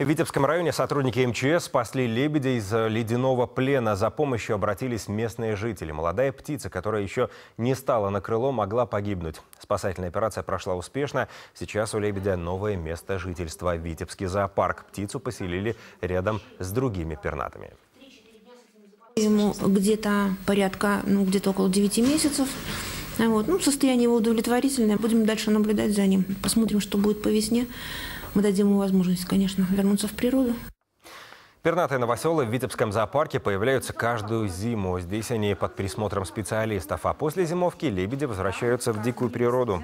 В Витебском районе сотрудники МЧС спасли лебедя из ледяного плена. За помощью обратились местные жители. Молодая птица, которая еще не стала на крыло, могла погибнуть. Спасательная операция прошла успешно. Сейчас у лебедя новое место жительства – Витебский зоопарк. Птицу поселили рядом с другими пернатами. Ему где-то порядка, ну где-то около 9 месяцев. Вот. Ну, состояние его удовлетворительное. Будем дальше наблюдать за ним. Посмотрим, что будет по весне мы дадим ему возможность, конечно, вернуться в природу. Пернатые новоселы в Витебском зоопарке появляются каждую зиму. Здесь они под присмотром специалистов, а после зимовки лебеди возвращаются в дикую природу.